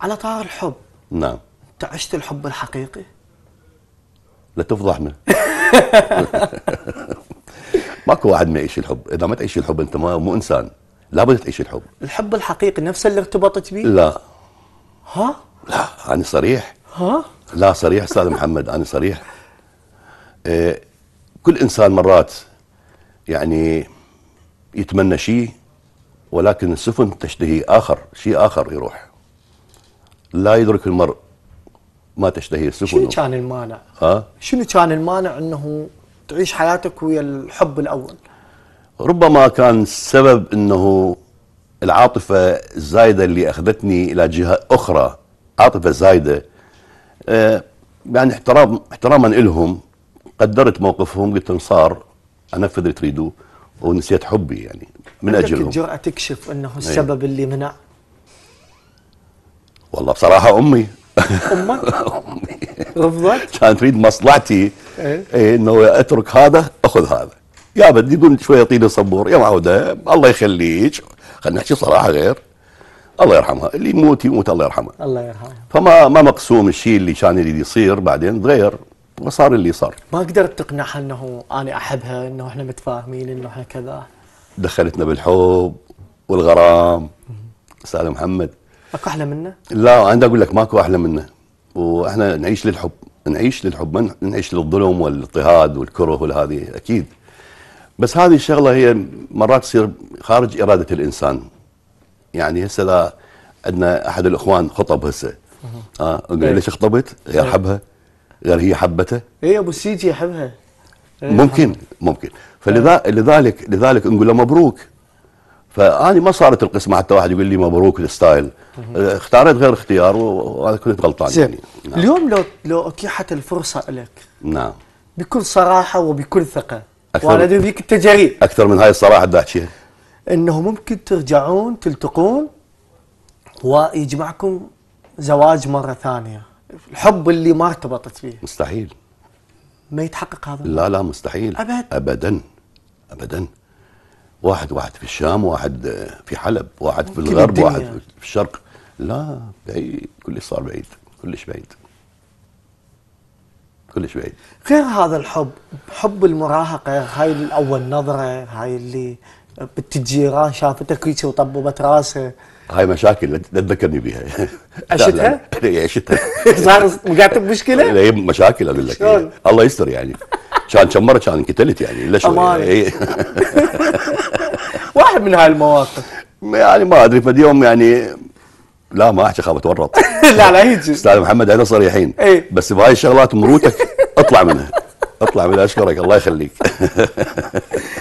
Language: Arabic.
على طار الحب نعم انت عشت الحب الحقيقي؟ لا تفضحنا ماكو واحد ما يعيش الحب اذا ما تعيش الحب انت ما مو انسان لابد تعيش الحب الحب الحقيقي نفس اللي ارتبطت به لا ها لا انا صريح ها لا صريح استاذ محمد انا صريح إيه كل انسان مرات يعني يتمنى شيء ولكن السفن تشتهي اخر شيء اخر يروح لا يدرك المرء ما تشتهي السفن شنو كان المانع؟ ها؟ شنو كان المانع انه تعيش حياتك ويا الحب الاول؟ ربما كان السبب انه العاطفه الزايده اللي اخذتني الى جهه اخرى عاطفه زايده آه، يعني احترام احتراما لهم قدرت موقفهم قلت لهم صار انفذ اللي تريدوه ونسيت حبي يعني من اجلهم الجرأة تكشف انه إيه. السبب اللي منع والله بصراحه امي امك امي بالضبط كان تريد مصلحتي إيه؟ إيه انه اترك هذا اخذ هذا يا بدي يقول شويه طين صبور يا معوده الله يخليك خلينا نحكي صراحه غير الله يرحمها اللي يموت يموت الله يرحمه الله يرحمه فما ما مقسوم الشيء اللي كان يريد يصير بعدين تغير وصار اللي صار ما قدرت تقنعها انه انا احبها انه احنا متفاهمين انه احنا كذا دخلتنا بالحب والغرام استاذ محمد اكو احلى منه؟ لا انا اقول لك ماكو احلى منه واحنا نعيش للحب نعيش للحب ما نعيش للظلم والاضطهاد والكره والهذه اكيد بس هذه الشغله هي مرات تصير خارج اراده الانسان يعني هسه اذا عندنا احد الاخوان خطب هسه اه اقول ليش خطبت؟ غير إيه. حبها غير هي حبته اي ابو السيجي يحبها إيه، ممكن ممكن فلذلك لذلك لذلك نقول له مبروك فاني ما صارت القسمه حتى واحد يقول لي مبروك الستايل اختاريت غير اختيار وانا كنت غلطان زين. يعني نعم. اليوم لو لو اتيحت الفرصه لك نعم بكل صراحه وبكل ثقه وانا ذيك التجارب اكثر من هاي الصراحه بدي احكيها انه ممكن ترجعون تلتقون ويجمعكم زواج مره ثانيه الحب اللي ما ارتبطت فيه مستحيل ما يتحقق هذا لا لا مستحيل ابد ابدا ابدا واحد واحد في الشام واحد في حلب واحد في الغرب واحد في الشرق لا بعيد كلش صار بعيد كلش بعيد كلش بعيد غير هذا الحب حب المراهقة هاي الأول نظرة هاي اللي بنت الجيران شافتك هيك وطببت راسه هاي مشاكل لا تذكرني بها عشتها؟ إيه، عشتها صار مشكله؟ بمشكله؟ مشاكل اقول لك الله يستر يعني كان كم مره كان انقتلت يعني الا شويه إيه. واحد من هاي المواقف يعني ما ادري فاليوم يعني لا ما احكي خاف اتورط لا لا هيجي استاذ محمد احنا صريحين إيه. بس بهاي الشغلات مروتك اطلع منها اطلع منها اشكرك الله يخليك